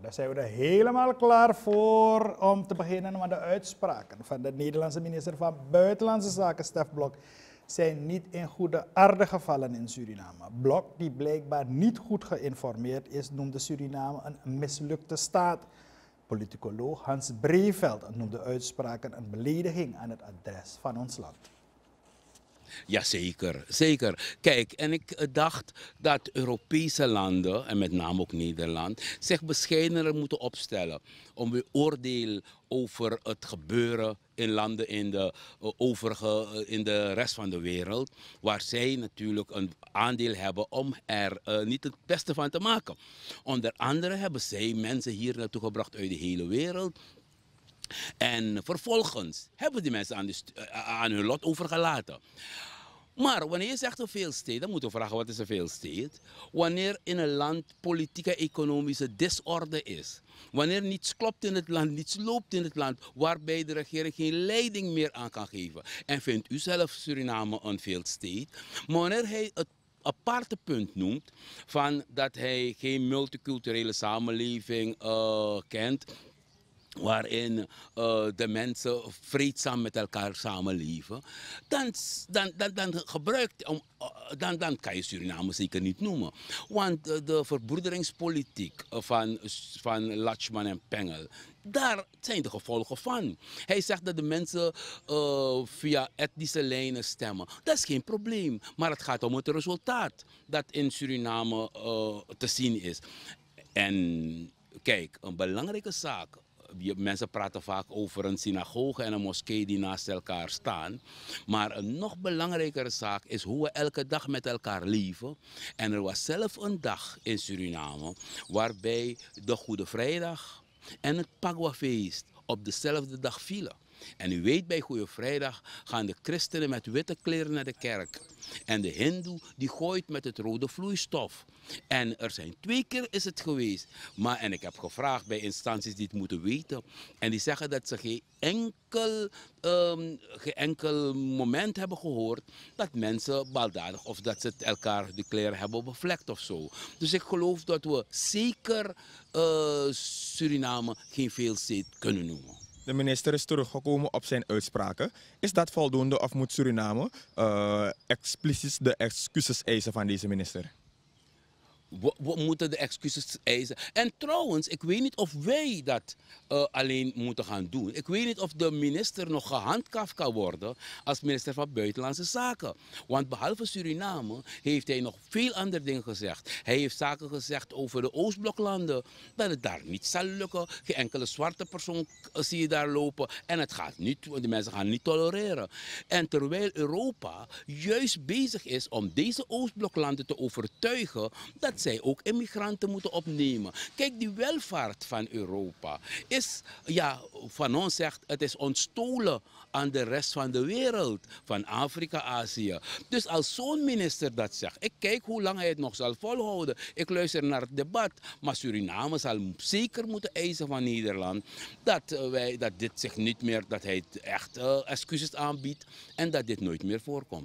Daar zijn we er helemaal klaar voor om te beginnen. met de uitspraken van de Nederlandse minister van Buitenlandse Zaken, Stef Blok, zijn niet in goede aarde gevallen in Suriname. Blok, die blijkbaar niet goed geïnformeerd is, noemde Suriname een mislukte staat. Politicoloog Hans Breveld noemde uitspraken een belediging aan het adres van ons land. Jazeker, zeker. Kijk, en ik eh, dacht dat Europese landen, en met name ook Nederland, zich bescheidener moeten opstellen om weer oordeel over het gebeuren in landen in de, eh, overige, eh, in de rest van de wereld, waar zij natuurlijk een aandeel hebben om er niet het beste van te maken. Onder andere hebben zij mensen hier naartoe gebracht uit de hele wereld en vervolgens hebben die mensen eh, aan, hun lot overgelaten. Maar wanneer je zegt een veelsteed, dan moeten we vragen wat is een veelsteed. Wanneer in een land politieke economische disorde is. Wanneer niets klopt in het land, niets loopt in het land, waarbij de regering geen leiding meer aan kan geven. En vindt u zelf Suriname een veelsteed? Maar wanneer hij het aparte punt noemt van dat hij geen multiculturele samenleving eh, kent, waarin eh, de mensen vreedzaam met elkaar samenleven, dan, dan, dan, dan, gebruikt, um, dan, dan kan je Suriname zeker niet noemen. Want eh, de verbroederingspolitiek van, van Lachman en Pengel, daar zijn de gevolgen van. Hij zegt dat de mensen via etnische lijnen stemmen. Dat is geen probleem, maar het gaat om het resultaat dat in Suriname te zien is. En kijk, een belangrijke zaak mensen praten vaak over een synagoge en een moskee die naast elkaar staan. Maar een nog belangrijkere zaak is hoe we elke dag met elkaar leven. En er was zelf een dag in Suriname waarbij de Goede Vrijdag en het Pagwafeest op dezelfde dag vielen. En u weet bij Goede Vrijdag gaan de christenen met witte kleren naar de kerk. En de hindoe die gooit met het rode vloeistof. En er zijn twee keer is het geweest. Maar, en ik heb gevraagd bij instanties die het moeten weten. En die zeggen dat ze geen enkel, ehm, geen enkel moment hebben gehoord dat mensen baldadig of dat ze elkaar de kleren hebben bevlekt of zo. Dus ik geloof dat we zeker eh, Suriname geen veel kunnen noemen. De minister is teruggekomen op zijn uitspraken. Is dat voldoende of moet Suriname eh, expliciet de excuses eisen van deze minister? We, moeten de excuses eisen. En trouwens, ik weet niet of wij dat eh, alleen moeten gaan doen. Ik weet niet of de minister nog gehandhaafd kan worden als minister van Buitenlandse Zaken. Want behalve Suriname heeft hij nog veel andere dingen gezegd. Hij heeft zaken gezegd over de Oostbloklanden, dat het daar niet zal lukken. Geen enkele zwarte persoon eh, zie je daar lopen. En het gaat niet, de mensen gaan niet tolereren. En terwijl Europa juist bezig is om deze Oostbloklanden te overtuigen dat zij ook immigranten moeten opnemen. Kijk, die welvaart van Europa is, ja, van ons zegt, het is ontstolen aan de rest van de wereld, van Afrika, Azië. Dus als zo'n minister dat zegt, ik kijk hoe lang hij het nog zal volhouden. Ik luister naar het debat, maar Suriname zal zeker moeten eisen van Nederland dat, eh, wij, dat dit zich niet meer, dat hij echt eh, excuses aanbiedt en dat dit nooit meer voorkomt.